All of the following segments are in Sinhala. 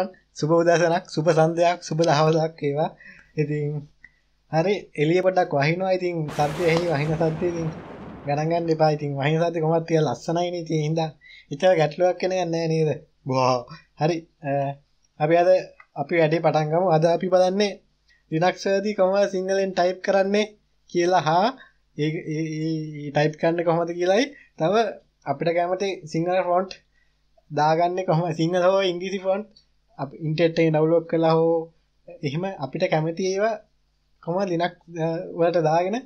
න් සුබ උදසනක් සුප සන්දයක් සුබ දහවදක් ඒවා ඉතින් හරි එලිය පොඩක් වහිනවා ඉතින් සත්‍යය එහි වහින සත්‍යයතින් ගණගන්න එපා ඉතින් වහින සත්‍ය කොමත් තිය ලස්සනයි ඉති හිද ඉතව ගැටලුවක් කෙන ගන්න නේද බෝ හරි අපි අද අපි වැඩේ පටන්ගම අද අපි බලන්නේ දිනක්ෂදී කොම සිංහලෙන් ටයිප් කරන්නේ කියලා හා ඒ ටයිප් කන්න කොහොමද කියලායි තව අපිට කෑමට සිංහල ෆොන්ට් දාගන්න කොහම සිංහල හෝ ඉංගිසි ෆොන්ට් අප ඉන්ටෙට්ටේ නවලෝක් කලා හෝ එහෙම අපිට කැමති ඒවා කොම ලිනක් වලට දාගෙන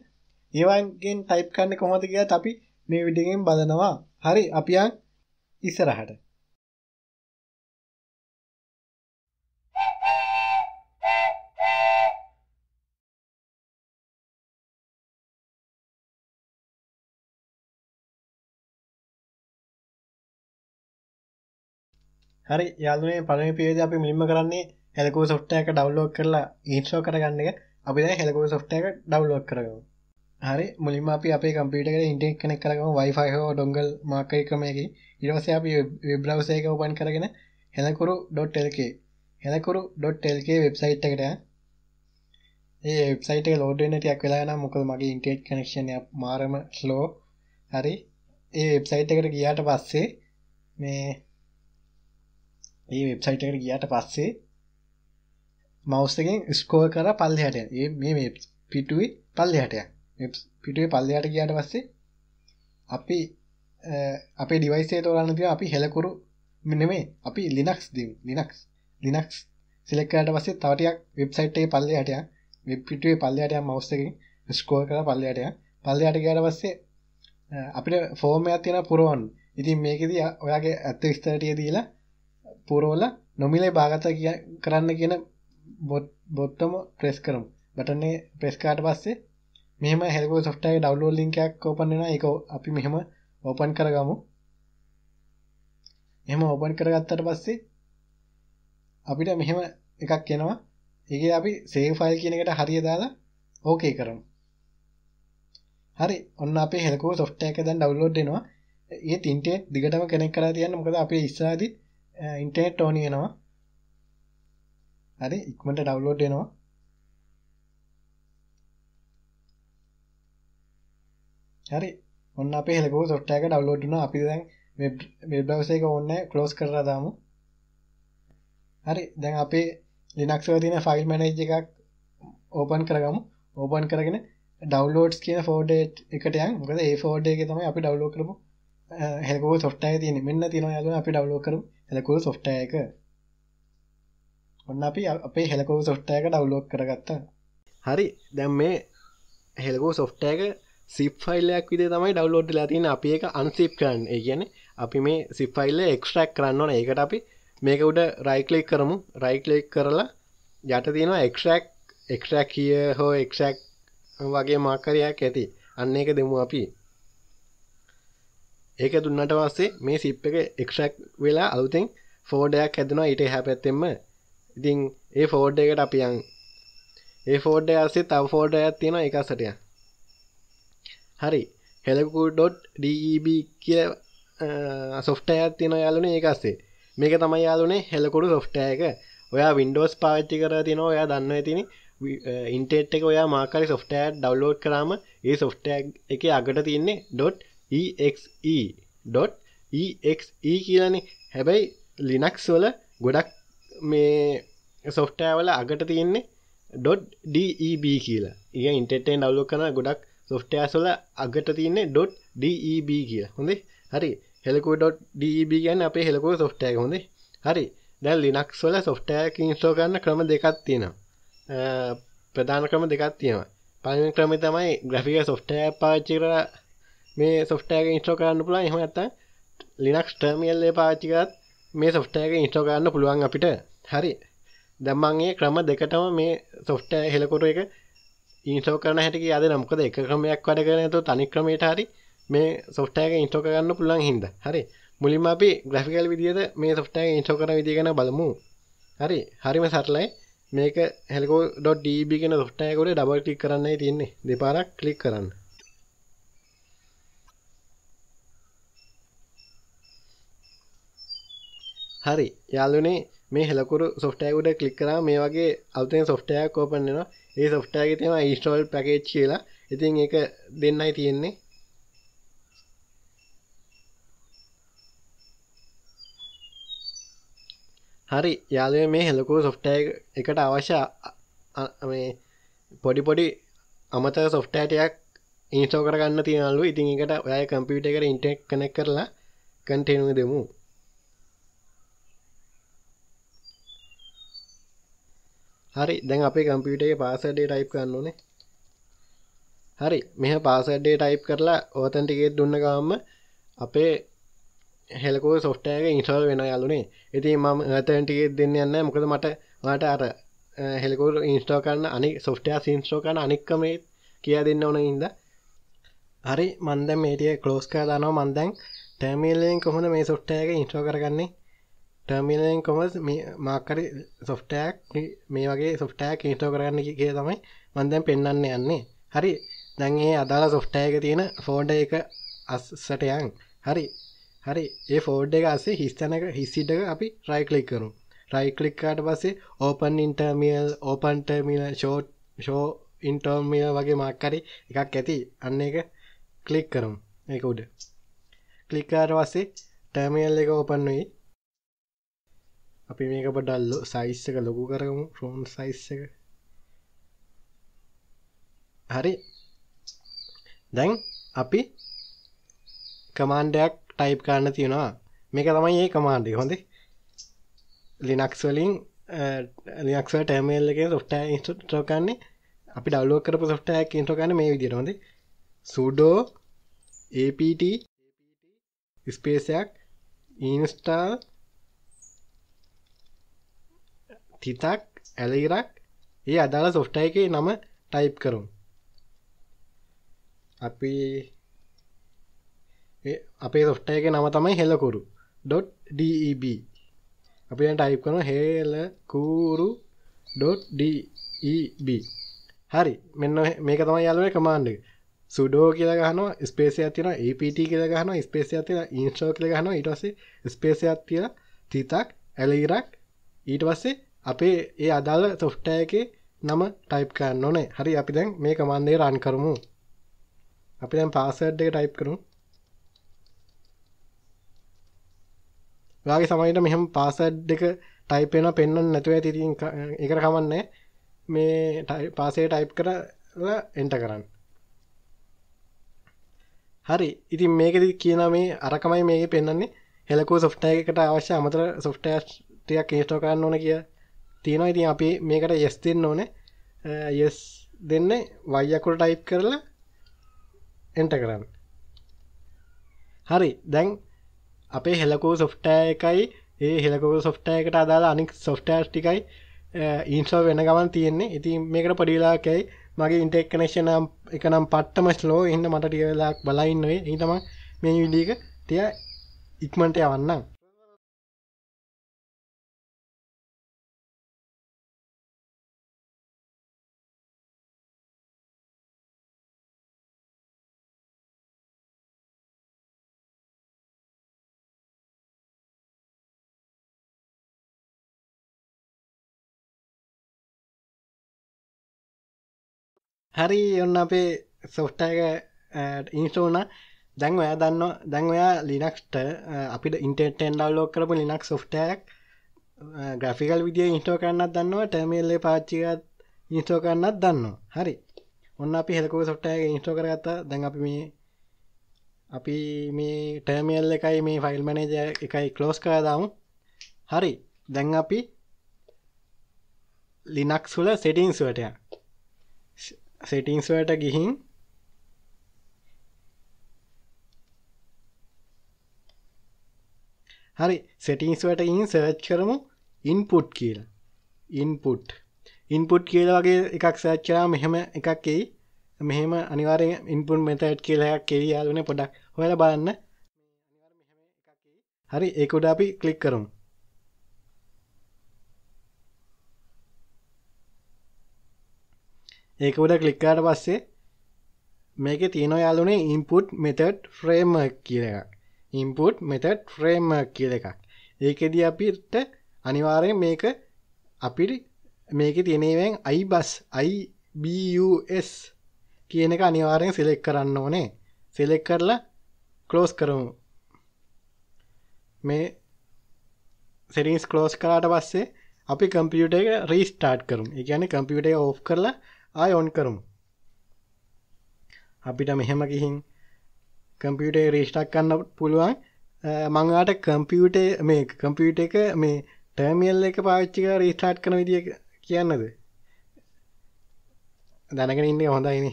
ඒවාගෙන් ටයිප් කන්න කොමති කියත් අපි මේ විඩගෙන් බදනවා හරි අපියන් ඉස්සරහට හරි යාලුනේ පළවෙනි පියේදී අපි මුලින්ම කරන්නේ හෙලකෝ software එක download කරලා install කරගන්න එක. අපි දැන් හෙලකෝ software එක download කරගමු. හරි මුලින්ම අපි අපේ කම්පියුටර් එකට internet connect කරගමු Wi-Fi හෝ dongle මාකර් ක්‍රමයකින්. ඊට පස්සේ අපි web browser එක open කරගෙන helakuru.lk helakuru.lk website එකට ඒ website එක load වෙන්න ටිකක් වෙලා යනවා මොකද මගේ internet connection එක මාරම slow. හරි ඒ website එකට ගියාට පස්සේ මේ ඒ වෙබ්සයිට එකට ගියට පස්සේ මවස්සකෙන් ස්කෝ කර පල්ලහට ඒ මේ පිටුවයි පල්ලහටය පිටුවේ පල්ලයාට ගියට පස්සේ අපි අපේ ඩිවයිසේ තෝරන්න තිය අපි හෙලකුරු මෙනමේ අපි ලිනක්ස් ද ලිනක්ස් ලිනක්ස් සිලෙක්කට පස්සේ තවටයක් වෙබ්සයිට්ේ පල්ලයාටය වෙබ් පිටුවේ පල්ලයාටය මවස්සකින් ස්කෝ කර පල්ලයාටය පල්ලයාට ගයට පස්සේ අපිට ෆෝර්මයක් තියෙන පුරුවන් ඉතින් මේකෙද ඔයාගේ ඇත්ත විස්තටිය දීලා පුරෝල නොමිලේ භාගත කිය කරන්න කියන බොත්තම ප්‍රෙස් කරම් බටනේ ප්‍රෙස්කාට පස්සේ මෙම හෙල්කෝ සොට්ටයි ඩව්ලෝ ලින්කයක් ඕපන්ෙන එක අපි මෙහෙම ඕපන් කරගමු එම ඕපන් කරගත්තට පස්සේ අපිට මෙහෙම එකක් කෙනවා ඒ අපි සේෆයිල් කියනකට හරිය දාලා ඕකේ කරම් හරි ඔන්න අප හෙකෝ සොට්ට එක දැන් ඩව්ලෝඩ් එනවා ඒ තින්ටේ දිගටම කෙනෙක් කර තියන්න මොකද අපේ ඉස්සාදිී ඉන්ටනෙට් ඕනියනවා හරි ඉක්මට ඩව්ලෝඩ් එනවා හරි ඔන්න අප හෙකෝ සොට්ටයක ඩව්ලෝඩ්න අපි දැන් වෙබ්බවසේක ඔන්න කලෝස් කරදාමු හරි දැන් අපේ ලිනක්ෂව තින ෆයිල් මැනජ් එකක් ඕපන් කරගමු ඕපන් කරගෙන ඩවලෝඩ්ස් කියන ෆෝඩේට් එකට යන් ගද ඒ ෆෝඩේ එක තමයි අපි ඩව්ලෝ කරපු හෙකු සොට්ටය තියෙන මෙන්න තියෙන යාල අපි ඩව්ලෝ කරු හෙකු සොට්ටයක ඔන්න අපි අපේ හෙලකෝ සොට්ටයක ඩව්ලෝක් කරගත්තා හරි දැම් මේ හෙල්කෝ සොෆ්ටයක සිප්ෆයිල්ලයක් විදේ තමයි ඩව්ලෝඩ්ලා තියෙන අපි එක අන්සිප් කරන්න ඒ කියන අපි මේ සිප්ෆයිල්ල එක්ස්ට්‍රක් කරන්න ඕන ඒකට අපි මේක උඩ රයිකලෙක් කරමු රයිකලෙක් කරලා යට තියෙනවා එක්ෂක් එක්ෂක් කිය හෝ එක්ෂක් වගේ මාකරයක් ඇති අන්න එක දෙමු අපි ඒක දුන්නට පස්සේ මේ සිප් එක එක්ෂක් වෙලා අලුතෙන් ෆෝඩයක් හැදෙනවා ඊට එහා පැත්තෙම ඉතින් ඒ ෆෝඩ් එකට අපි යන් ඒ ෆෝඩ් එක ඇස්සේ තව ෆෝඩ් එකක් තියෙනවා ඒක අස්සට යන හරි helku.deb කියලා software එකක් තියෙනවා යාළුවනේ ඒක අස්සේ මේක තමයි යාළුවනේ helku software එක ඔයා Windows පාවිච්චි කරලා තියෙනවා ඔයා දන්නවා ඇතිනේ ඉන්ටේට් එක ඔයා මාකාරි සොෆ්ටෑ ඩව්ලෝඩ් කරාම ඒ සොෆ්ටෑ එක අගට තින්නේ ඩොට් exe.exe කියලනේ හැබැයි ලිනක්ස් වල ගොඩක් මේ සොෆ්ටෑවල අගට තියෙන්නේ .deb කියලා ඒ ඉන්ටෙටෙන් අවුලු කන ගොඩක් සොෆ්ටෑසොල අගට තියන්නේ .deb කිය හොඳේ හරි හෙලකෝ.deb ගැන් අප හෙලකෝ සොෆ්ටෑ හොඳේ හරි දැල් ලිනක්ස්වල සොෆ්ටෑක ඉන්ස්ටෝ කරන්න ක්‍රම දෙකක් තියෙනවා ප්‍රධාන ක්‍රම දෙකක් තියෙනවා පලින් ක්‍රම තමයි ග්‍රෆික සොෆ්ටෑ පාචිර මේ සොෆ්ටෑග ඉස්ටෝ කරන්න පුළා එහම ඇත ලිනක්ස් ටර්මියල්ලේ පාච්චිකත් මේ සොෆ්ටෑග ඉස්ටෝ කරන්න පුළුවන් අපිට හරි දැම්මන්ගේ ක්‍රම දෙකටම මේ සොෆ්ටෑ හෙලකොට එක ඉන්ස්ටෝ කරන හැටක අද නම්කද එක ක්‍රමයක් වැඩ කරන තු තනි ක්‍රමයට හරි මේ සොෆ්ටෑග ඉන්ස්ටෝ කරන්න පුළන් හිද හරි මුලින්ම අපි ග්‍රෆිකල් විදිියද මේ සොෆ්ටෑග ඉන්ස්ටෝ කරන විදිගෙන බලමු හරි හරිම සටලයි මේක හෙල්කෝ.ඩබ කෙන සොෆ්ටෑකොට ඩබල් ටික් කරන්න තියන්නේ දෙපාරක් කලික් කරන්න හරි යාලුනේ මේ හෙලකුරු සොෆ්ටයකුට කලික්කරා මේ වගේ අතෙන් සොෆ්ටයක් කෝපන්නවා ඒ සොෆ්ටයක තියෙන ඉස්ටෝල් පැකේච් කියලා ඉතින් ඒක දෙන්නයි තියෙන්නේ හරි යාලුව මේ හෙලකෝ සොෆ්ටය එකට අවශ්‍ය මේ පොඩි පොඩි අමත සොෆ්ටෑටයක් ඉන්ස්ටෝ කරගන්න තියනලු ඉතින් එකට ඔය කම්පියුට එකට ඉන්ටෙක් කනෙක් කරලා කන්ටේනුව දෙමු හරි දැන් අපේ කම්පියුටේ පාසඩේ ටයිප් කරන්න ඕනේ හරි මෙහ පාසඩේ ටයිප් කරලා ඕතන්ටිකේත් දුන්න ගාම්ම අපේ හෙලකෝ සොෆ්ටයක ඉන්ස්ටල් වෙන යාලුනේ ඉතින් මම ඇතන්ටිකෙත් දෙන්න යන්න මොකද මට ට අර හෙලකෝර ඉන්ස්ටෝ කරන්න අනි සොෆ්ටයා සින්ස්ටෝ කරන අනික්කමේ කියා දෙන්න ඕන ඉද හරි මන්ද මේටිය කලෝස් කරදානෝ මන්දැන් ටැමිල්ලෙන් කොහොඳ මේ සොෆ්ටයක ඉන්ස්ටෝ කරගන්නේ ටර්මිනෙන් කොමස් මාකරි සොෆ්ටෑක් මේ වගේ සොෆ්ටෑක් ඉටෝ කරන්න කිය තමයි මන්දැන් පෙන්න්න යන්නේ හරි දැන්ඒ අදාලා සොෆ්ටෑක තියෙන ෆෝඩ එක අස්සටයන් හරි හරි ඒ ෆෝඩ් එක අසේ හිස්තැනක හිසිටක අපි රයිකලික් කරු රයිකලික්කාට පස්සේ ඕපන් ඉන්ටර්මියල් ඕපන්ටර්මිල ෂෝට් ෂෝ ඉන්ටර්මිය වගේ මාක්කරි එකක් ඇති අන්න එක කලික් කරුම් එක උඩ කලික්කාට වස්සේ ටර්මියල් එක ඕපන් වී අපි මේක බඩල්ල සයිස් එක ලොකු කරමු ෆෝන් සයිස් එක හරි දැන් අපි කමාන්්ඩයක් ටයිප් කරන්න තියෙනවා මේක තමයි ඒ කමාන්්ඩි හොඳේ ලිනක්ස් වලින් ලිනක්ස ටමල් එක සොෆ්ට ඉස්ටෝකන්නේ අපි ඩවලෝ කරපු සොෆ්ටයක් ඉන්ටෝකන්න මේ විදිර හොඳේ සුඩෝ APT ස්පේසයක් ඉන්ස්ටාල් තිතක් ඇලඉරක් ඒ අදාළ සොෆ්ට එක නම ටයිප් කරුම් අපි අපේ සොෆ්ට එක නම තමයි හෙලකුරු .deb අපි ටයිප් කරන හෙලකූරු .deb හරි මෙන්න මේක තමයි යාලුවේ කමාන්ඩ සුඩෝ කියලා ගහන ස්පේසියක් තියෙන APT කියලා ගහන ස්පේසියක් තියෙන ඉන්ස්ටෝ කියලා ගහන ඊට පස්සේ ස්පේසියක් තියෙන තිතක් ඇලිරක් ඊට පස්සේ අපේ ඒ අදාළ සොෆ්ටෑ එකේ නම ටයිප් කරන්න ඕනේ හරි අපි දැන් මේ කමන්දේ රන් කරමු අපි දැන් පාසඩ් එක ටයිප් කරමු ඔයාගේ සමයිට මෙහම පාසඩ් එක ටයිපෙන පෙන්න්න නැතුව ඇතිතින් එකට කමන්නේ මේ පාසේ ටයිප් කර එන්ට කරන්න හරි ඉතින් මේකද කියන මේ අරකමයි මේක පෙන්න්නේ හෙලකෝ සොෆ්ටය එකට අවශ්‍ය අමතර සොෆ්ටෑස්ටියක් ඉස්ටෝ කරන්න ඕන කියා තියෙනවා ඉතින් අපි මේකට යෙස් දෙන්න ඕන යෙස් දෙන්න වයියකුට ටයිප් කරලා එන්ට කරන්න හරි දැන් අපේ හෙලකෝ සොෆ්ටෑ එකයි ඒ හෙලකෝ සොෆ්ටෑ එකට අදාලා අනික් සොෆ්ටෑස් ටිකයි ඉන්ස්ෝ වෙන ගමන් තියෙන්නේ ඉතින් මේකට පඩිලාකයි මගේ ඉන්ටෙක් කනේෂන එක නම් පට්ටම ස්ලෝ එන්න මට ටියවෙලාක් බලයින්නවේ ඒ තම මේ විඩියක තිය ඉක්මට යවන්නම් හරි ඔන්න අපේ සොෆ්ටයක ඉන්ස්ටෝන දැන් ඔයා දන්න දැන් ඔයා ලිනක්ට අපිට ඉන්ටෙන්ටෙන් ඩව්ලෝ කරපු ලිනක් සොෆ්ටයක් ග්‍රෆිකල් විදිිය ඉන්ස්ටෝ කරන්නත් දන්නවා ටැමල්ලේ පාච්චිකත් ඉන්ස්ටෝ කරන්නත් දන්න හරි ඔන්න අපි හෙකෝ සොට්ටය ඉන්ස්ටෝ කරගත දැන් අපි මේ අපි මේ ටර්මියල් එකයි මේ ෆයිල් මනජ එකයි කලෝස් කරදාමු හරි දැන් අපි ලිනක්ස්ුල සෙටිංස්වටයක් සෙටිංස්වට ගිහින් හරි සෙටිංස්වට ඉන් සර්ච් කරමු ඉන්පුට් කියල් ඉන්පුට් ඉන්පුට් කියල වගේ එකක් සෑච්චරා මෙහෙම එකක් එයි මෙහෙම අනිවාරෙන් ඉන්පුන් මෙතැට් කියලයක් කෙවී යාලන පොඩක් හොල බලන්න හරි ඒකොඩ අපි කලික් කරමු ඒක උඩ ක්ලික් කරාට පස්සේ මේකේ තියෙනවා යාළුනේ input method framework කියලා එකක් input method framework කියලා එකක් ඒකෙදී අපිට අනිවාර්යෙන් මේක අපිට මේකේ තියෙනවෙන් ibus ibus කියන එක අනිවාර්යෙන් සිලෙක්ට් කරන්න ඕනේ සිලෙක්ට් කරලා ක්ලෝස් කරමු මේ සෙරිස් කලෝස් කරාට පස්සේ අපි කම්පියුට එක රීස්ටාට් කරුම් එකන කම්පියුට ඕ් කරලා ආයෝන් කරුම් අපිට මෙහෙම ගිහින් කම්පියුටේ රේෂ්ටක් කන්න පුළුවන් මංආට කම්පියුටේ මේ කම්පියුට එක මේ ටර්මියල් එක පාච්චික රේස්ටාට් කන විදිිය කියන්නද දැනගෙන ඉන්න හොඳයින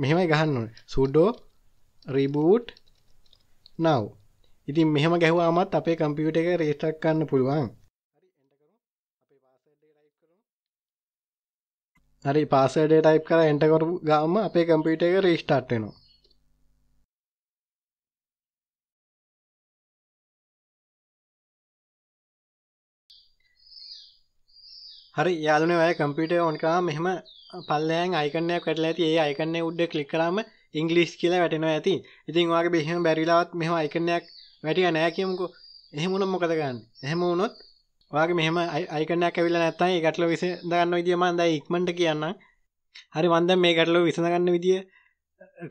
මෙහෙමයි ගහන්න සුඩෝ රිබූට් නව් ඉතින් මෙහෙම ගැහවාමත් අපේ කම්පියුට එක රේස්ටක් කන්න පුළුවන් හරි පාස්වර්ඩ් එක ටයිප් කරලා එන්ටර් කරපු ගාම අපේ කම්පියුටර් එක රීස්ටාර්ට් වෙනවා. හරි යාලුනේ ඔය කම්පියුටර් ඔන් කරාම මෙහෙම පල්ලෑන් අයිකන් එකක් වැටලා ඇති. ඒ අයිකන් එක උඩ ක්ලික් කරාම ඉංග්‍රීසි කියලා වැටෙනවා ඇති. ඉතින් ඔයාගේ මෙහෙම බැරිලාවත් මෙහෙම අයිකන් එකක් වැටිලා නැහැ කියමුකෝ. එහෙම වුණොත් මොකද කරන්නේ? එහෙම වුණොත් වගේ මෙහම අයිකනයක් ඇවිල නැත්තයි ගටල විසඳගන්න විදිිය මන්ද ඉක්මට කියන්න හරි වන්ද මේ ගටලෝ විසඳගන්න විදිිය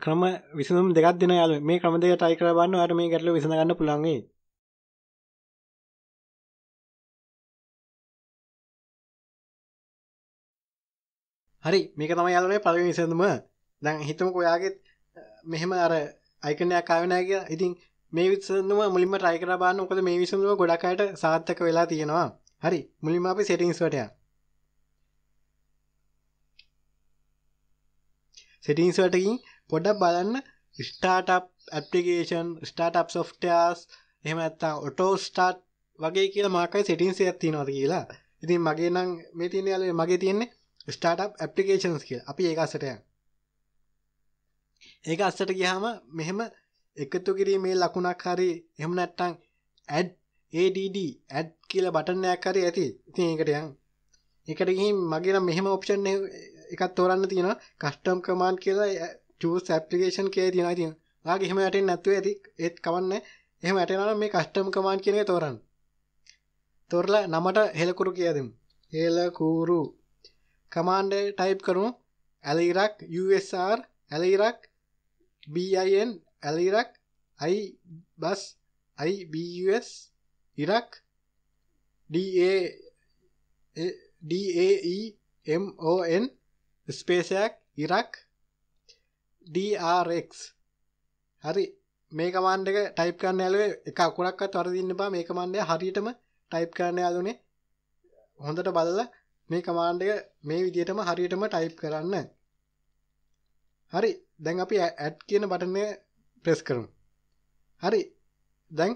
ක්‍රම විසුම් දෙගත් දෙන යාල මේ ක්‍රමදය ටයිකරබන්න අට මේ ගටල විසඳගන්න පුළන්ගේ හරි මේක තම යාලනේ පල විසඳම දැන් හිතම කොයාගෙත් මෙහෙම අර අයිකනයක් කාවනෑග ඉතින් මේ විසඳුම මුලින්ම try කරලා බලන්න. මොකද මේ විසඳුම ගොඩක් අයට සාර්ථක වෙලා තියෙනවා. හරි. මුලින්ම අපි settings වලට යන්න. settings වලට ගිහින් පොඩ්ඩක් බලන්න startup application, startup softwares, එහෙම නැත්නම් auto start වගේ කියලා මාකයි settings එකක් තියෙනවාද කියලා. ඉතින් මගේ නම් මේ තියෙන යාළුවේ මගේ තියෙන්නේ startup applications කියලා. අපි ඒක අස්සට යන්න. ඒක අස්සට ගියාම මෙහෙම එකතු කිරීමේ ලකුණක් හරි එහෙම නැත්නම් add add add කියලා බටන් එකක් හරි ඇති. ඉතින් ඒකට යන්. ඒකට ගිහින් මගේ නම් මෙහෙම ඔප්ෂන් එකක් තෝරන්න තියෙනවා. custom command කියලා eh, choose application කියලා තියෙනවා. ඉතින් ඔයාගේ එහෙම යටින් නැතුව ඇති. ඒත් කවන්නේ. එහෙම යටිනවා නම් මේ custom command කියන එක තෝරන්න. තෝරලා නමට හෙලකුරු කියලා දෙමු. හෙලකුරු command type කරමු. ඇලිරක් USR ඇලිරක් BIN ඇල් අයි බස් අයිBS ඉරක් ඩAEMON ස්පේසයක් ඉරක් DRX හරි මේ කමන්ඩ එක ටයිප් කරන්න ඇලුවේ එක අකුණක්වත් වරදින්න බා මේ කමන්ඩය හරියටම ටයිප් කරන්න යාදුනේ හොඳට බලල මේ කමාන්ඩ එක මේ විදියටම හරියටම ටයිප් කරන්න හරි දැන් අපි ඇඩ් කියන බටනය ප්‍රෙස් කරම් හරි දැන්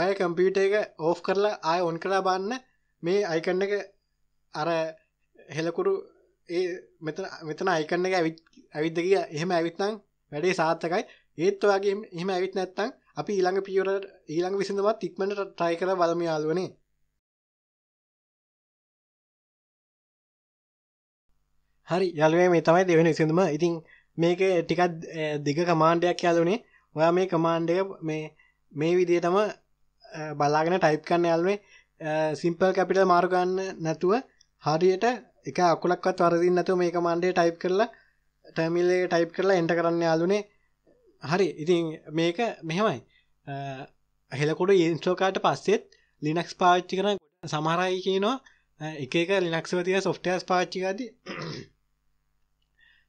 ඔය කම්පියුට එක ඕෆ් කරලා ආය ඔන් කලා බන්න මේ අයිකන්න එක අර හෙලකුරු ඒ මෙත මෙතන අයිකන්න එක ඇවිත් ඇවිද්ද කිය එහෙම ඇවිත්නම් වැඩේ සාර්ථකයි ඒත් වගේ එහම ඇවිත් නැත්තං අපි ඊළඟ පියවර ඊළඟ විසඳමත් ඉක්මට ට්‍රයි කර බලම යාලුවනේ හරි යලුවේ මේ තමයි දෙවෙන විසඳම ඉතින් මේක ටිකත් දිග කමාන්්ඩයක් යාලුනේ ඔයා මේ කමාන්්ඩ මේ මේ විදිය තම බලාගෙන ටයිප් කන්න යාලුවේ සිම්පල් කැපිට මාර්ගන්න නැතුව හරියට එක අකුලක්වත් වරදින් නැතුව මේ කමාන්්ඩේ ටයිප් කරලා ටැමිල්ලේ ටයිප් කරලා එන්ට කරන්න යාලුනේ හරි ඉතින් මේක මෙහෙමයි හෙලකොට ඉන්ස්ටෝකාට පස්සෙත් ලිනක්ස් පාච්චි කරන සමහරයි කියනවා එක එක ලිනක්ස්වතිය සොෆ්ටස් පාච්චිකදී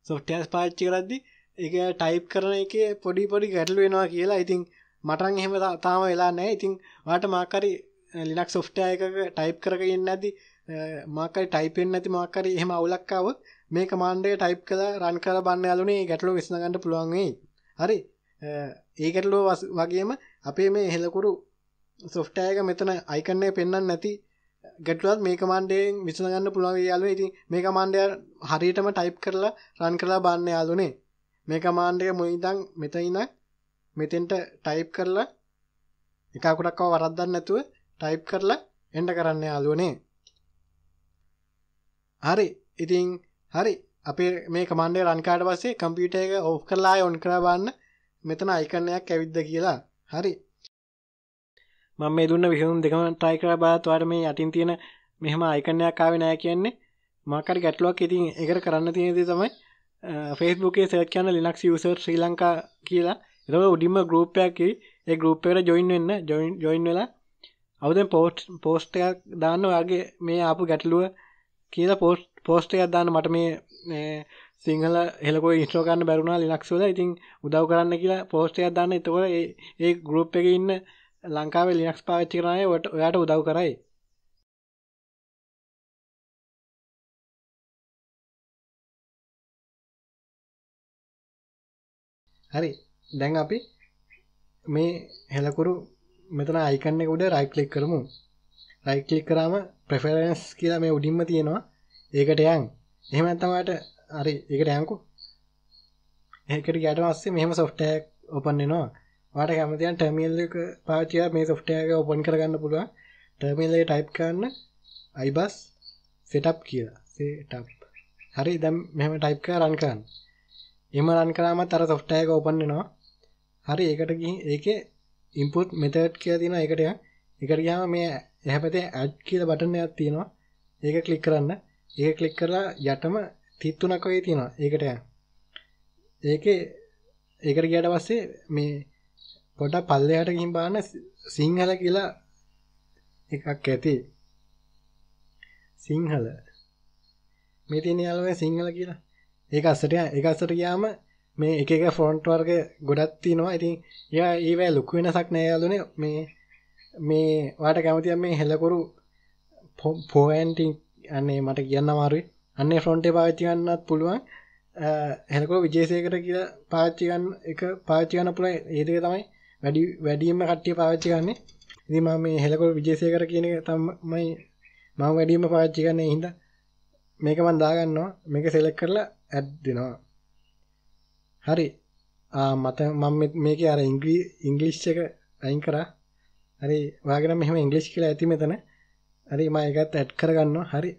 සොට්ටයන්ස් පාච්චි කරද්දි එක ටයිප් කරන එක පොඩි පොඩි ගැටලු වෙනවා කියලා ඉතින් මටන් එහෙම තාම වෙලා නෑ ඉතින් වාට මාකරි ලිනක් සොෆ්ටය එක ටයිප් කරගන්න ඇති මාකරි ටයිපෙන් ඇති මාකරි එහෙම අවුලක්කාව මේ කමාන්්ඩය ටයිප් කළ රන් කර බන්න යාලුනේ ගැටලු විසනගන්නට පුළුවන්ගේ හරි ඒ ගැටලෝ වගේම අපේ මේ හෙලකුරු සොෆ්ටයක මෙතන අයිකන්නේ පෙන්න්න නැති ගැටලුවත් මේ කමන්්ඩයෙන් විසඳගන්න පුළුවන් යාලුව ඉති මේ කමන්්ඩය හරියටම ටයිප් කරලා රන් කරලා බන්න යාලුනේ මේ කමාන්්ඩය මොයිදං මෙතයිනක් මෙතෙන්ට ටයිප් කරලා එකකුඩක්කව වරද්දන්න නැතුව ටයිප් කරලා එන්ඩ කරන්න යාලුවනේ හරි ඉතිං හරි අපේ මේ කමන්ඩේ රන්කාඩ පස්සේ කම්පියුට එක ඔෆ් කරලා ඔොන් කරබන්න මෙතන අයිකරණයක් ඇවිද්ද කියලා හරි මම මේ දුන්න විසඳුම් දෙකම try කරලා බලද්දී ඔයාලට මේ යටින් තියෙන මෙහෙම icon එකක් ආවේ නැහැ කියන්නේ මොකක් හරි ගැටලුවක් ඉතින් ඒකට කරන්න තියෙන දේ තමයි ෆේස්බුකේ සර්ච් කරන ලිනක්ස් user ශ්‍රී ලංකා කියලා එතකොට උඩින්ම group එකක් ඒ group එකට join වෙන්න join join වෙලා අවුදෙන් පෝස්ට් පෝස්ට් එකක් දාන්න ඔයාගේ මේ ආපු ගැටලුව කියලා පෝස්ට් පෝස්ට් එකක් දාන්න මට මේ සිංහල හෙලකෝ ඉස්ට්‍රෝ කරන්න බැරුණා ලිනක්ස් වල ඉතින් උදව් කරන්න කියලා පෝස්ට් එකක් දාන්න එතකොට ඒ ඒ ගෲප් එකේ ඉන්න ලංකාවේ ලිනක්ස් පාච්චි කරනය ට ඔයාට උදව් කරයි හරි දැන් අපි මේ හෙලකුරු මෙතන අයිකන්න එක උඩ රයිකලික් කරමු රයිකලික් කරාම ප්‍රෆරන්ස් කියලා මේ උඩින්ම තියෙනවා ඒකට යන් එහෙම ඇතමට හරි ඒකට යංකු ඒකට ගැට වස්සේ මෙහම සොෆ්ටයක් ඔපන්නෙනවා වාට කැමතියන් ටැමියල් එක පාචයා මේ සොෆ්ටයක ඔපන් කරගන්න පුළුවන් ටර්මිල්ලේ ටයිප් කරන්න අයිබස් සෙටප් කියලා සේටප් හරි දැම් මෙම ටයිප් කර රන්කන් එම රන් කරාම තර සොෆ්ටයක ඔපන්නවා හරි ඒකට ඒක ඉම්පුට් මෙතට් කිය තින එකටය එකරයාම මේ එහැපතේ ඇඩ් කියල බටනයක් තියෙනවා ඒක කලික් කරන්න ඒ කලික් කරලා යටම තිත්තුනක් ඔය තියෙනවා ඒකටය ඒක ඒකට ගියට පස්සේ මේ පොඩක් පල්ලෙහාට ගිහින් බලන්න සිංහල කියලා එකක් ඇති. සිංහල. මේ තියෙන යාළුවේ සිංහල කියලා. ඒක අස්සට ඒක අස්සට ගියාම මේ එක එක ෆොන්ට් වර්ග ගොඩක් තියෙනවා. ඉතින් ඒවා ඒවා ලොකු වෙනසක් නෑ යාළුවනේ. මේ මේ ඔයාලට කැමතිනම් මේ හෙලකුරු පොයින්ටින් අනේ මට කියන්න අමාරුයි. අන්නේ ෆ්‍රොන්ට් එක පාවිච්චි කරන්නත් පුළුවන්. හෙලකුරු විජේසේකර කියලා පාවිච්චි ගන්න එක පාවිච්චි කරන්න පුළුවන්. ඒ දෙක තමයි වැඩි වැඩියෙන්ම කට්ටිය පාවිච්චි කරන්නේ. ඉතින් මම මේ හෙලකොල විජේසේකර කියන එක තමයි මම වැඩියෙන්ම පාවිච්චි කරන්නේ. ඒ හින්දා මේක මම දාගන්නවා. මේක select කරලා add දෙනවා. හරි. ආ මට මම මේකේ අර ඉංග්‍රීසි එක අයින් කරා. හරි. ඔයාගේ නම් මෙහෙම ඉංග්‍රීසි කියලා ඇති මෙතන. හරි මම ඒකත් add කරගන්නවා. හරි.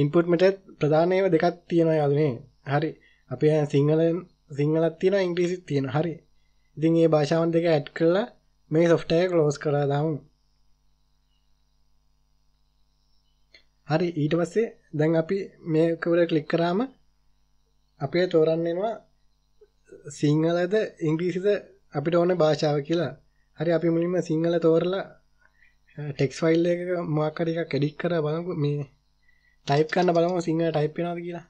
input method ප්‍රධාන ඒවා දෙකක් තියෙනවා යාළුවනේ. හරි. අපේ සිංහලෙන් සිංහලක් තියෙනවා ඉංග්‍රීසිත් තියෙනවා. හරි. ඉතින් ඒ භාෂාවන් දෙක ඇඩ් කරලා මේ software එක close කරලා දාමු. හරි ඊට පස්සේ දැන් අපි මේක වල ක්ලික් කරාම අපේ තෝරන්න එනවා සිංහලද ඉංග්‍රීසිද අපිට ඕන භාෂාව කියලා. හරි අපි මුලින්ම සිංහල තෝරලා ටෙක්ස් ෆයිල් එකක මොකක් හරි එකක් එඩිට් කරලා බලමු මේ ටයිප් කරන්න බලමු සිංහල ටයිප් වෙනවද කියලා.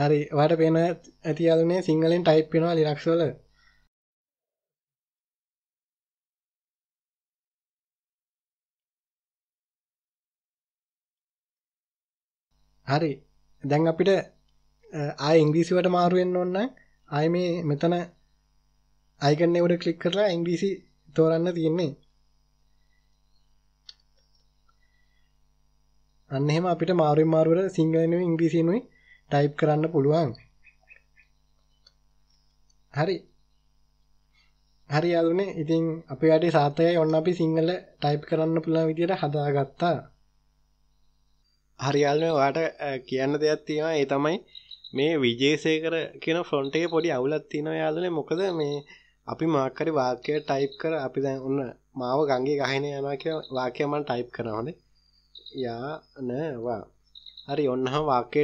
හරි ඔයාලට පේන ඇති යාළුවනේ සිංහලෙන් ටයිප් වෙනවා ලිනක්ස් වල හරි දැන් අපිට ආය ඉංග්‍රීසිවට මාරු වෙන්න ඕන නම් ආය මේ මෙතන අයිකන් එකට ක්ලික් කරලා ඉංග්‍රීසි තෝරන්න තියෙන්නේ. අන්න එහෙම අපිට මාරුවෙන් මාරුවට සිංහලෙනුයි ඉංග්‍රීසියෙනුයි ටයිප් කරන්න පුළුවන්. හරි. හරි යාළුවනේ ඉතින් අපේ වැඩේ සාර්ථකයි. ඔන්න අපි සිංහල ටයිප් කරන්න පුළුවන් විදියට හදාගත්තා. හරි යාළුවනේ ඔයාලට කියන්න දෙයක් තියෙනවා. ඒ තමයි මේ විජේසේකර කියන ෆොන්ට් එකේ පොඩි අවුලක් තියෙනවා යාළුවනේ. මොකද මේ අපි මාකරි වාක්‍ය ටයිප් කර අපි දැන් ඔන්න මාව ගංගේ ගහන යනවා කියලා වාක්‍යය මම ටයිප් කරනවානේ යා නෑ වා හරි ඔන්නහම වාක්‍ය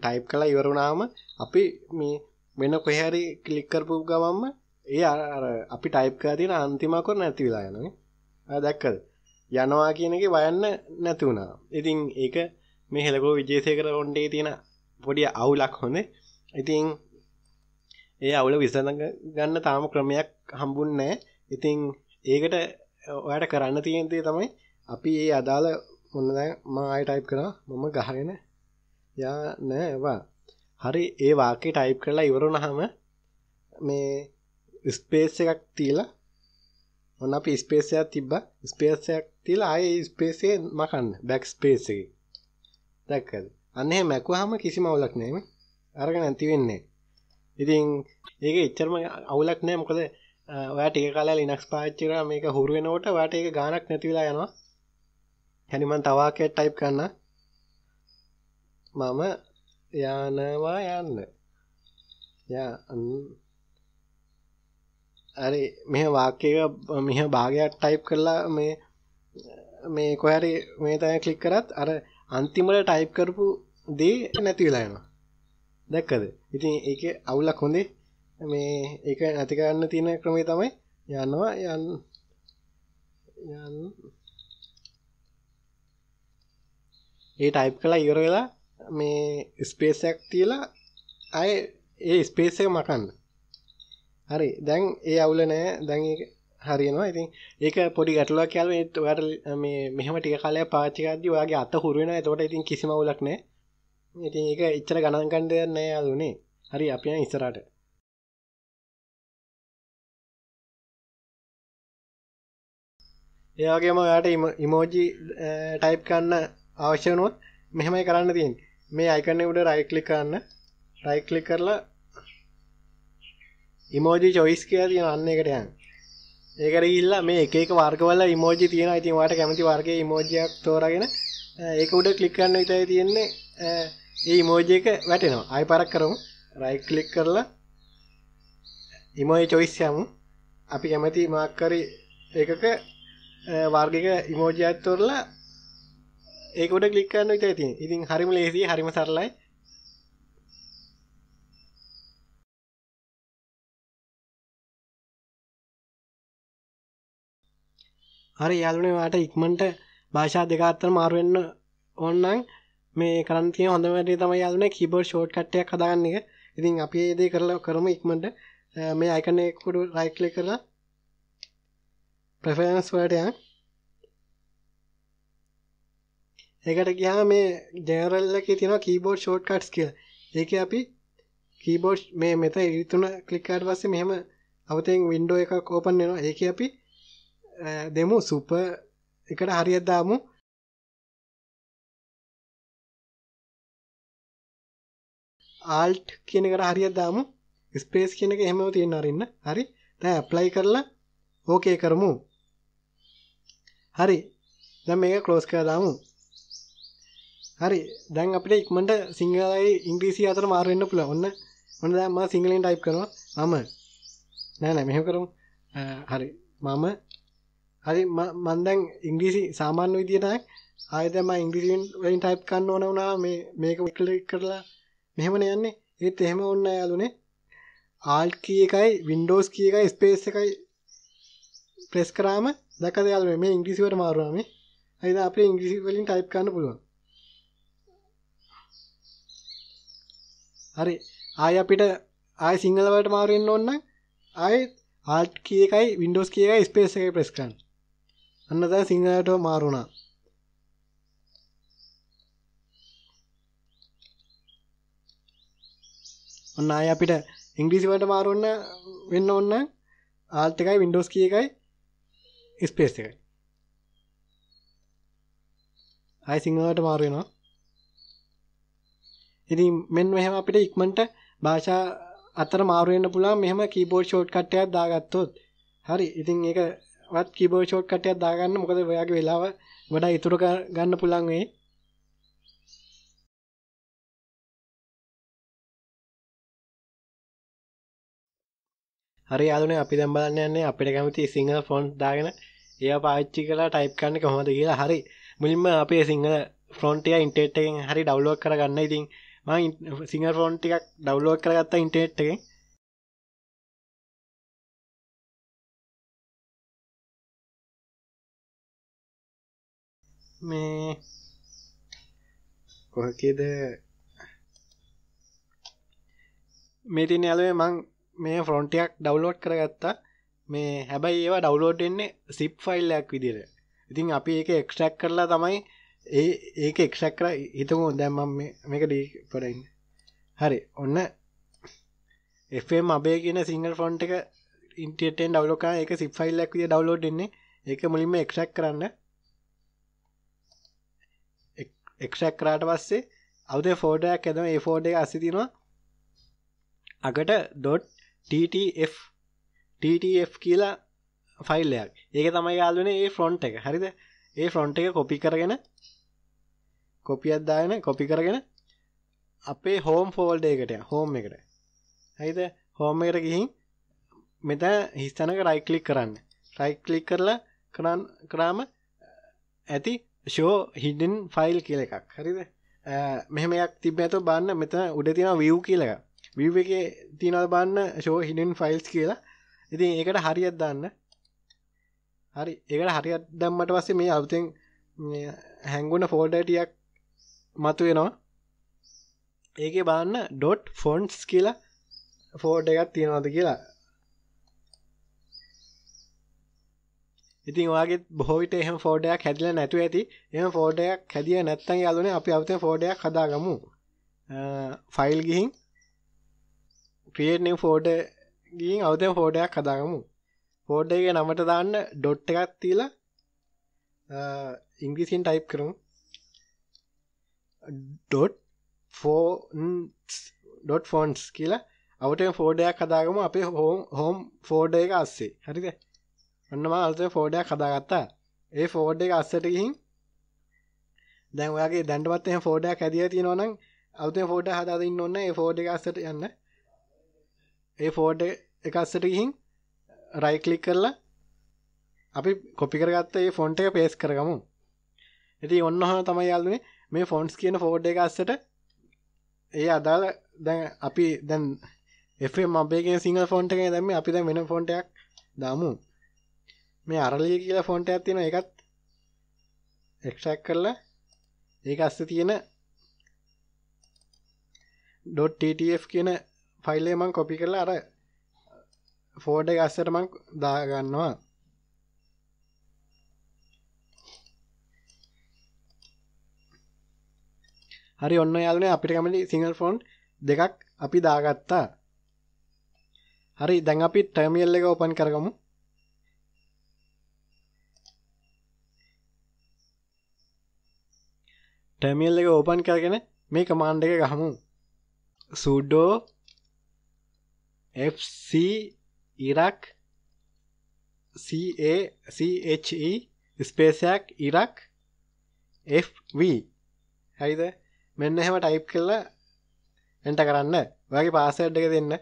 ටයිප් කළා ඉවර වුණාම අපි මේ වෙන කොහේ හරි ක්ලික් කරපු ගමන්ම ඒ අර අපි ටයිප් කරලා තියෙන අන්තිම අකුර නැති වෙලා යනවා ආ දැක්කද යනවා කියන එකේ වයන්න නැති වුණා ඉතින් ඒක මේ හෙලකෝ විජේසේකර ඔන්ඩේ තියෙන පොඩි අවුලක් හොඳේ ඉතින් ඒ අවුල විසඳ ගන්න තාම ක්‍රමයක් හම්බුන්නේ නැහැ ඉතින් ඒකට ඔයාට කරන්න තියෙන දේ තමයි අපි ඒ අදාළ මොන දැන් මම ආයෙ ටයිප් කරනවා මම ගහගෙන යා නෑවා. හරි ඒ වාක්‍යය ටයිප් කරලා ඉවර වුණාම මේ ස්පේස් එකක් තියලා ඔන්න අපි ස්පේස් එකක් තිබ්බා. ස්පේස් එකක් තියලා ආයේ ස්පේස් එකේ මකන්න බෑක් ස්පේස් එකේ. දැක්කද? අන්න එහෙම මැකුවාම කිසිම අවුලක් නෑ මේ. අරගෙන නැති වෙන්නේ. ඉතින් ඒක එච්චරම අවුලක් නෑ මොකද ඔයා ටික කාලයක් Linux පාවිච්චි කරලා මේක හුරු වෙනකොට ඔයාට ඒක ගාණක් නැති වෙලා යනවා. හැනිමන් තවාකයක් ටයිප් කරන්න මම යනවා යන්න. යන් හරි මෙහි වාක්‍යයක මෙහි භාගයක් ටයිප් කරලා මේ මේ කොහරි මේ තැන ක්ලික් කරත් අර අන්තිමට ටයිප් කරපු දේ නැති වෙලා යනවා. දැක්කද? ඉතින් ඒකේ අවුලක් හොඳේ මේ ඒක නැති කරන්න තියෙන ක්‍රමය තමයි යනවා යන් යන් ඒ ටයිප් කළා ඉවර වෙලා මේ ස්පේසයක් තියලා අය ඒ ස්පේසය මකන්න හරි දැන් ඒ අවුල නෑ දැන් හරිනවා ඉතින් ඒක පොඩි ගැටලුවක් කියල ට මේ මෙහම ටික කාලය පාචිකදී වගේ අත හුරුවෙන එතකොට ඉතින් කිසිම වුලක් නෑ ඉතින් ඒක එච්චර ගණන්කණ්ඩ නෑ අදුනේ හරි අපි ඉස්සරට ඒවගේම යාට ඉමෝජි ටයිප් කන්න අවශ්‍යනොත් මෙහෙමයි කරන්න තියෙන් මේ අයිකන උඩ රයික්ලි කරන්න රයික්ලි කරලා ඉමෝජි චොයිස් කියලා තියෙන අන්න එකට යන්න ඒකට ඉල්ලා මේ එක එක වර්ගවල ඉමෝජි තියෙන ඉතින් වාට කැමති වර්ගයේ ඉමෝජියක් තෝරාගෙන ඒක උඩ ක්ලික් කරන්න විතරයි තියෙන්නේ ඒ ඉමෝජි එක වැටෙනවා ආයි පාරක් කරමු රයිට් ක්ලික් කරලා ඉමෝජි චොයිස් යමු අපි කැමති මාක් කරි එකක වර්ගයක ඉමෝජියක් තෝරලා ඒක උඩ ක්ලික් කරන්න විතරයි තියෙන්නේ. ඉතින් හරිම ලේසියි, හරිම සරලයි. හරි යාළුවනේ ඔයාලට ඉක්මනට භාෂා දෙක අතර මාරු වෙන්න ඕන නම් මේ කරන්න තියෙන හොඳම වැඩේ තමයි යාළුවනේ කීබෝඩ් ෂෝට්කට් එකක් හදාගන්න එක. ඉතින් අපි මේ දේ කරලා කරමු ඉක්මනට. මේ අයිකන් එක උඩ රයිට් ක්ලික් කරලා preference වලට යන්න ඒකට ගියා මේ ජනරල් එකේ තියෙනවා කීබෝඩ් ෂෝට්කට්ස් කියලා. ඒකේ අපි කීබෝඩ් මේ මෙතන ඉතුන ක්ලික් කරාට පස්සේ මෙහෙම අවතෙන් වින්ඩෝ එකක් ඕපන් වෙනවා. ඒකේ අපි දෙමු සුපර් එකට හරියට දාමු ආල්ට් කියන එකට හරියට දාමු ස්පේස් කියන එක එහෙමම තියෙන අරින්න හරි දැන් ඇප්ලයි කරලා ඕකේ කරමු හරි දැන් මේක ක්ලෝස් කරලා දාමු හරි දැන් අපිට ඉක්මනට සිංහලයි ඉංග්‍රීසි අතර මාරු වෙන්න පුළුවන්. ඔන්න ඔන්න දැන් මම සිංහලෙන් ටයිප් කරනවා. මම නෑ නෑ මෙහෙම කරමු. හරි මම හරි මම දැන් ඉංග්‍රීසි සාමාන්‍ය විදියට ආයෙ දැන් මම ඉංග්‍රීසි වලින් ටයිප් කරන්න ඕන වුණා මේ මේක ක්ලික් කරලා මෙහෙමනේ යන්නේ. ඒත් එහෙම ඕන්න යාළුනේ. Alt key එකයි Windows key එකයි space එකයි press කරාම දැකද යාළුනේ මේ ඉංග්‍රීසි වලට මාරුවා මේ. හරිද අපිට ඉංග්‍රීසි වලින් ටයිප් කරන්න පුළුවන්. හරි ආය අපිට ආය සිංහල වලට මාරුවෙන්න ඕන නම් ආය alt key එකයි windows key එකයි space එකයි press කරන්න. අන්න දැන් සිංහලට මාරු වුණා. ඔන්න ආය අපිට ඉංග්‍රීසි වලට මාරු වෙන්න වෙන්න ඕන නම් alt එකයි windows key එකයි space එකයි. ආය සිංහලට මාරු වෙනවා. ඉතින් මෙන්න මෙහෙම අපිට ඉක්මනට භාෂා අතර මාරු වෙන්න පුළුවන් මෙහෙම කීබෝඩ් ෂෝට්කට් එකක් දාගත්තොත්. හරි. ඉතින් ඒකවත් කීබෝඩ් ෂෝට්කට් එකක් දාගන්න මොකද ඔයාගේ වෙලාව වඩා ඉතුරු ගන්න පුළුවන් වෙයි. හරි යාළුවනේ අපි දැන් බලන්න යන්නේ අපිට කැමති සිංහල ෆොන්ට් දාගෙන ඒවා පාවිච්චි කරලා ටයිප් කරන්න කොහොමද කියලා. හරි. මුලින්ම අපේ සිංහල ෆොන්ට් එක ඉන්ටර්නෙට් එකෙන් හරි ඩවුන්ලෝඩ් කරගන්න. ඉතින් ම සිංහ ෆෝන් ටික් ඩව්ලෝඩ් කරගත්තා ඉන්ටේට්ගේ මේ කොහකේද මේ තින ඇලුවේ මං මේ ෆොන්ටයක් ඩව්ලෝඩ් කරගත්තා මේ හැබැයි ඒවා ඩව්ලෝඩ් එන්නේ සිප් ෆයිල්ලයක් විදිර ඉතින් අපි ඒක එක්ස්ටක් කරලා තමයි ඒ ඒක එක්ෂක්ර හිතමු දැම්ම මේක ඩීපරන්න හරි ඔන්න එම් අපේ කියන සිංහල් ෆොන්ට් එක ඉන්ටටෙන් ඩවලෝකා එක සිප් ෆයිල්ලක් විය ඩවලෝඩ්න්නේ ඒක මුලින්ම එක්ෂක් කරන්න එක්ෂක් කරාට පස්සේ අවද ෆෝඩයක් ඇදම ඒ ෆෝඩ එක අසිතිනවා අකට ඩොට්ටF TTF කියලා ෆයිල්ලයක් ඒක තමයි යාලුනේ ඒ ෆොන්ට් එක හරිද ඒ ෆොන්ට් එක කොපි කරගෙන කොපියත්දායන කොපි කරගෙන අපේ හෝම් ෆෝල්ඩේකට හෝම් එකට ඇයිද හෝම එකට ගිහින් මෙත හිස්තනක රයිකලික් කරන්න රයිකලික් කරලා කරන්න කරාම ඇති ෂෝ හිඩන් ෆයිල් කියල එකක් හරිද මෙහමයක් තිබ ඇතු බන්න මෙත උඩ තියෙන වව් කියලක වව් එක තිනල් බන්න ෂෝ හිඩන් ෆයිල්ස් කියලා ඉතින් ඒකට හරිියත් දන්න හරි ඒකට හරිත් දම්මට පස්සේ මේ අවතිෙන් හැංගුණ ෆෝල්ඩටියක් මතුවෙනවා ඒක බාන්න ඩොට් ෆොන්ස් කියලා ෆෝඩ් එකත් තියෙනවාද කියලා ඉතින් වගේ බොවිට එහම ෆෝඩයක් හැදිල නැතුව ඇති එම ෆෝඩයක් හැදිය නැත්තන් යාලුනේ අපි අවත ෆෝඩයක් හදාගමු ෆයිල් ගිහින් ක්‍රියට්න ෆෝඩ ගින් අවතෙන් ෆෝඩයක් හදාගමු ෆෝඩගේ නමට දාන්න ඩොට් එකත් තිීලා ඉංග්‍රිසින් ටයිප් කරුම් ඩොට් ෆෝඩොට් ෆෝන්ස් කියලා අවටම ෆෝඩයක් කදාගම අපේ හෝම් හෝම් ෆෝඩ එක අස්සේ හරිද ඔන්නම අල්ත ෆෝඩයක් කදාගත්තා ඒ ෆෝඩ් එක අස්සට ගිහින් දැන් ඔයාගේ දැන්ටමත් එහ ෆෝඩයක් ඇදිය තියෙනවනම් අවත ෆෝඩ හදාදන්න ඔන්න ඒ ෆෝඩ එක අස්සට යන්න ඒ ෆෝඩ් එක අස්සට ගිහින් රයිකලික් කරලා අපි කොපි කරගත්ත ඒ ෆොන්ට එක පේස් කරගමු ඉති ඔන්නහන තමයි යාල්ුවේ මේ ෆොන්ස් කියන ෆෝඩ් එක අස්සට ඒ අදාළ දැන් අපි දැන් එම් අපේ සිංහල් ෆොන්ට එක දැම අපි දැ වෙන ෆොන්ටයක් දමු මේ අරලිය කියලා ෆොන්ට ඇතින එකත් එක්ෂක් කරලා ඒක අස්ස තියෙන ඩොට්ටF කියන ෆයිල්ලේ මං කොපි කරලා අර ෆෝඩ ගස්සටමං දාගන්නවා හරි ඔන්න යාලනේ අපිට කැමති සිංහල් ෆොන් දෙකක් අපි දාගත්තා හරි දැන් අපි ටර්මියල් එක ඕපන් කරගමු ටර්මියල් එක ඕපන් කරගෙන මේ කමාන්්ඩ එක ගහමු සුඩෝ FC ඉරක් CACHE ස්පේසයක් ඉරක් FV හැයිද මෙන්න එහෙම ටයිප් කරලා එන්ටර් කරන්න. ඔයාගේ පාස්වර්ඩ් එක දෙන්න.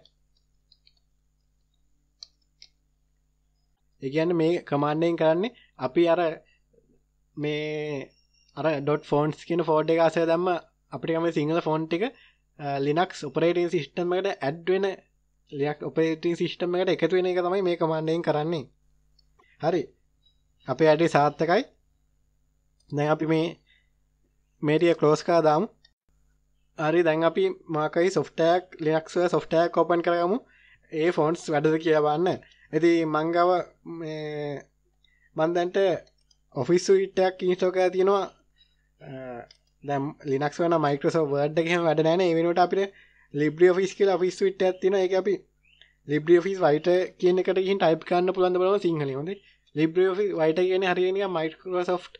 ඒ කියන්නේ මේ කමාන්ඩ් එකෙන් කරන්නේ අපි අර මේ අර ඩොට් ෆෝන්ස් කියන ෆෝඩ් එක ආසය දැම්ම අපිට මේ සිංහල ෆෝන්ට් එක ලිනක්ස් ඔපරේටින් සිස්ටම් එකට ඇඩ් වෙන ලියක් ඔපරේටින් සිස්ටම් එකට එකතු වෙන එක තමයි මේ කමාන්ඩයෙන් කරන්නේ. හරි. අපේ අඩේ සාර්ථකයි. දැන් අපි මේ මේටිය ක්ලෝස් කරලා දාමු. හරි දැන් අපි මාකයි සොෆ්ටෑක් ලිනක්ස සොෆ්ටෑක් කෝපන් කරගමු ඒ ෆෝන්ස් වැඩද කියවන්න ඇති මංගව මන්දැන්ට ඔෆිස් ඉටක් ඉනිස්ටෝක තියෙනවා දැම් ලිනක්ස් වන මයිකෝ වර්ඩ් හෙම වැඩ නෑන වෙනට අපිට ලිබ්‍රිය ෆිස් කියල ෆිස් විට ඇතින එක අපි ලිබ්‍රිය ෆිස් වයිට කියනකට ගින් ටයිප් කන්න පුළන්ඳ බලව සිංහල හොඳ ලිබ්‍රිය වයිට කියන හරිෙන මයිකෝසොෆ්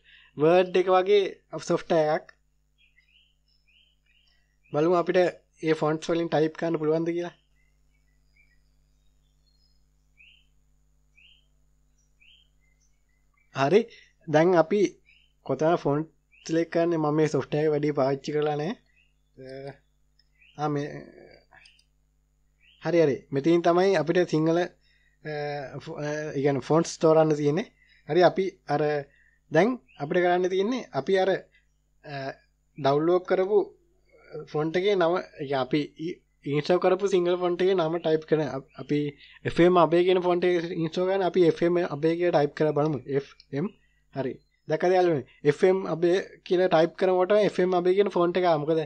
වර්ඩ් එක වගේ සොෆ්ටයක් බලමු අපිට ඒ ෆොන්ට්ස් වලින් ටයිප් කරන්න පුළුවන්ද කියලා හරි දැන් අපි කොතා ෆොන්ට් සිලෙක් කරන්නේ මම මේ සොෆ්ට්වෙයාර් වැඩි පාවිච්චි කරලා නැහැ ආ මේ හරි හරි මෙතනින් තමයි අපිට සිංහල ඉගෙන ෆොන්ට්ස් තෝරන්න තියෙන්නේ හරි අපි අර දැන් අපිට කරන්න තියෙන්නේ අපි අර ඩවුන්ලෝඩ් කරපු ෆොන්ටගේ නම අපි ඉන්ස්ටෝ කරපු සිංහල ෆොන්ටේ නම ටයිප් කන අපි එම් අපේ කියෙන ෆොන්ට ඉන්ස්ටෝගන් අපි එම් අපේගේ ටයිප් කර බලමු එම් හරි දැකදයාලුව එම් අපේ කියල ටයිප් කරනට එම් අපේ කියෙන ෆොන්ට එක මොකද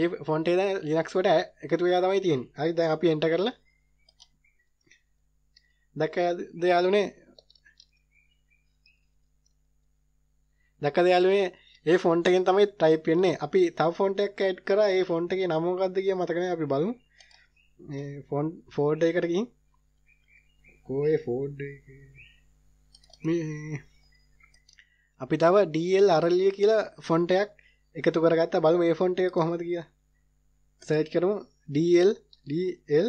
ඒ ෆොන්ටේ ලිනක්ස්වට එකතු යා තමයි තියෙන් අයිද අපි එන්ට කරලා දැක දෙයාලුනේ දැක දෙයාලුවේ ඒ ෆොන්ටගෙන් තමයි ටයිප් වෙන්නේ අපි තව ෆොන්ටක් ඇඩ් කරා ඒ ෆොන්ට් එකේ නම මොකක්ද කියලා මතක නැහැ අපි බලමු මේ ෆොන්ට් ෆෝල්ඩ් එකට ගිහින් කොහේ ෆෝල්ඩ් එක මේ අපි තව DL අරලිය කියලා ෆොන්ට් එකක් එකතු කරගත්තා බලමු මේ ෆොන්ට් එක කොහොමද කියලා සර්ච් කරමු DL DL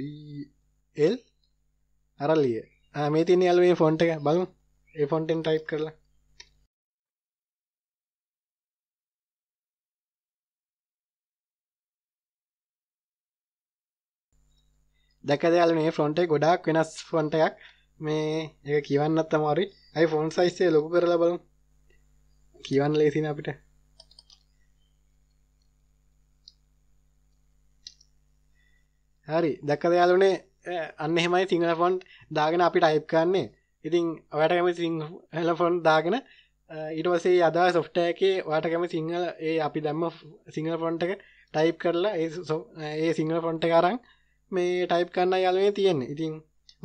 DL අරලිය ආ මේ තියෙන යාළුවෝ මේ ෆොන්ට් එක බලමු ඒ ෆොන්ටෙන් ටයිප් කරලා දැකදයාල මේ ෆොන්ටේ ගොඩක් වෙනස් ෆොන්ටයක් මේ ඒ කියවන්නත් තමාරි ඇයි ෆෝන් සයිස්සේ ලොකු කරලා බලු කියවන්න ලේසින අපිට හරි දැක්ක දයාලුනේ අන්න එහෙමයි සිංහල ෆොන්් දාගෙන අපි ටයිප් කරන්නේ ඉතින් ඔයට කැම සිංහල ෆොන්් දාගෙන ඊට වසේ අදා සොෆ්ට එකේ වාට කැම සිංහල ඒ අපි දැම්ම සිංහල ෆොන්ට එක ටයිප් කරලා ඒ සිංහල ෆොන්ට කාරන් මේ ටයිප් කරන්න යාලුවේ තියෙන්නේ ඉතින්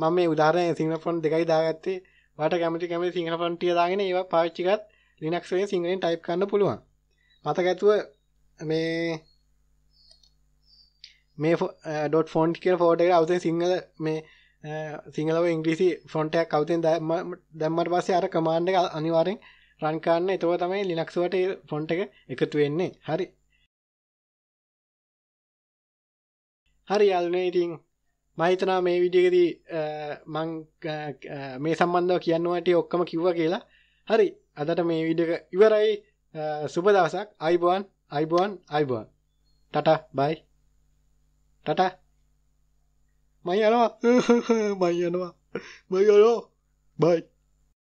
මම මේ උදාරය සිංහ ෆොන් දෙකයි දාගත්තේ වට කැමති කැමති සිංහ ෆොන්ටිය දාගෙන ඒවා පාච්චිකත් ලිනක්ස්ේ සිංහලෙන් ටයිප් කරන්න පුළුවන් මතකඇතුව මේ මේ ඩොට ෆොන්ට් කියල ෆෝට එක අවතෙන් සිංහල මේ සිංහලව ඉංග්‍රීසි ෆොන්ටයක් කවතෙන් දැම්මට පස්සේ අර කමාන්්ඩ අනිවාරෙන් රන්කාන්න එතව තමයි ලිනක්සුවට ෆොන්ට එක එකතු වෙන්නේ හරි හරි අල්නේ ඉතින් මහිතනා මේ විඩියකදී මං මේ සම්බන්ධව කියන්නවට ඔක්කම කිව්ව කියලා හරි අදට මේ විඩක ඉවරයි සුපදවසක් අයිබෝන් අයිබෝන් අයිබෝන් ටට බයි ටට මයි යනවා මයි යනවා මයි යනෝ බයි